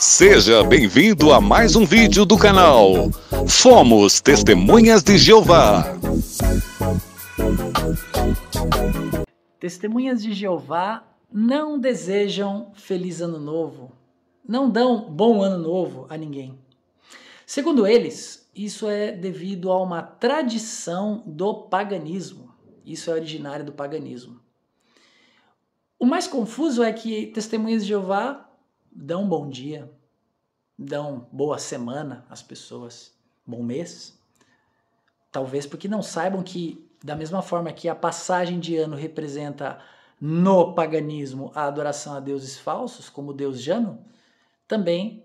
Seja bem-vindo a mais um vídeo do canal. Fomos Testemunhas de Jeová. Testemunhas de Jeová não desejam feliz ano novo. Não dão bom ano novo a ninguém. Segundo eles, isso é devido a uma tradição do paganismo. Isso é originário do paganismo. O mais confuso é que Testemunhas de Jeová dão um bom dia, dão boa semana às pessoas, bom mês. Talvez porque não saibam que, da mesma forma que a passagem de ano representa no paganismo a adoração a deuses falsos, como o deus Jano, também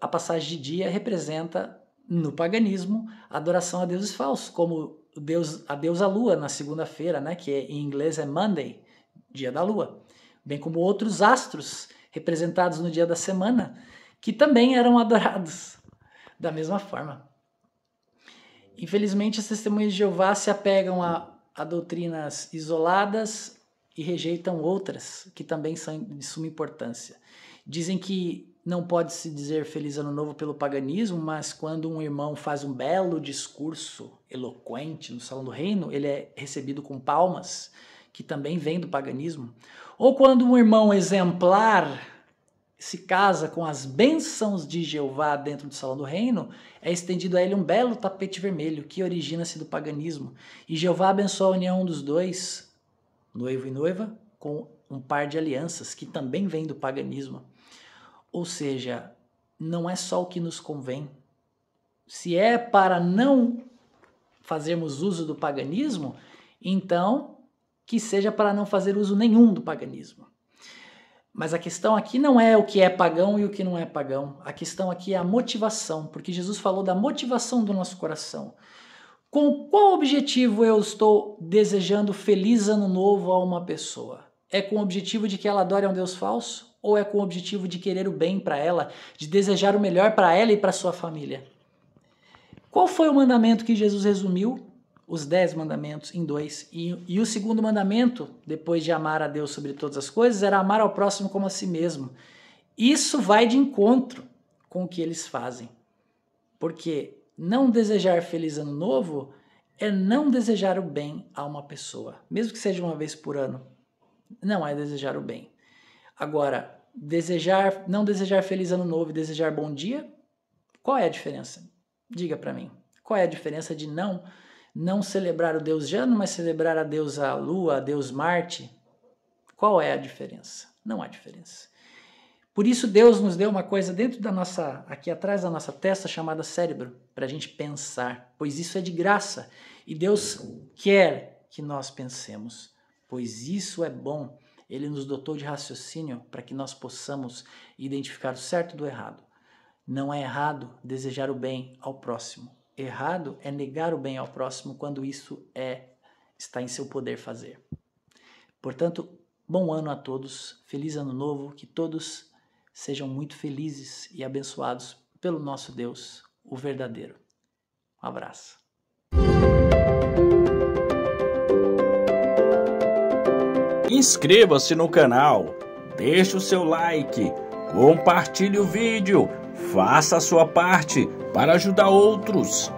a passagem de dia representa no paganismo a adoração a deuses falsos, como o deus, a deusa lua na segunda-feira, né, que é, em inglês é Monday, dia da lua, bem como outros astros representados no dia da semana, que também eram adorados da mesma forma. Infelizmente, as testemunhas de Jeová se apegam a, a doutrinas isoladas e rejeitam outras que também são de suma importância. Dizem que não pode se dizer feliz ano novo pelo paganismo, mas quando um irmão faz um belo discurso eloquente no salão do reino, ele é recebido com palmas que também vem do paganismo, ou quando um irmão exemplar se casa com as bênçãos de Jeová dentro do salão do reino, é estendido a ele um belo tapete vermelho que origina-se do paganismo. E Jeová abençoa a união dos dois, noivo e noiva, com um par de alianças que também vem do paganismo. Ou seja, não é só o que nos convém. Se é para não fazermos uso do paganismo, então que seja para não fazer uso nenhum do paganismo. Mas a questão aqui não é o que é pagão e o que não é pagão. A questão aqui é a motivação, porque Jesus falou da motivação do nosso coração. Com qual objetivo eu estou desejando feliz ano novo a uma pessoa? É com o objetivo de que ela adore a um Deus falso? Ou é com o objetivo de querer o bem para ela, de desejar o melhor para ela e para sua família? Qual foi o mandamento que Jesus resumiu os dez mandamentos em dois. E, e o segundo mandamento, depois de amar a Deus sobre todas as coisas, era amar ao próximo como a si mesmo. Isso vai de encontro com o que eles fazem. Porque não desejar feliz ano novo é não desejar o bem a uma pessoa, mesmo que seja uma vez por ano. Não é desejar o bem. Agora, desejar, não desejar feliz ano novo e desejar bom dia, qual é a diferença? Diga para mim. Qual é a diferença de não não celebrar o deus Jano, mas celebrar a deusa Lua, a deus Marte, qual é a diferença? Não há diferença. Por isso Deus nos deu uma coisa dentro da nossa, aqui atrás da nossa testa, chamada cérebro, para a gente pensar, pois isso é de graça. E Deus quer que nós pensemos, pois isso é bom. Ele nos dotou de raciocínio para que nós possamos identificar o certo do errado. Não é errado desejar o bem ao próximo, errado é negar o bem ao próximo quando isso é está em seu poder fazer. Portanto, bom ano a todos, feliz ano novo, que todos sejam muito felizes e abençoados pelo nosso Deus, o verdadeiro. Um abraço. Inscreva-se no canal, deixe o seu like compartilhe o vídeo, faça a sua parte para ajudar outros.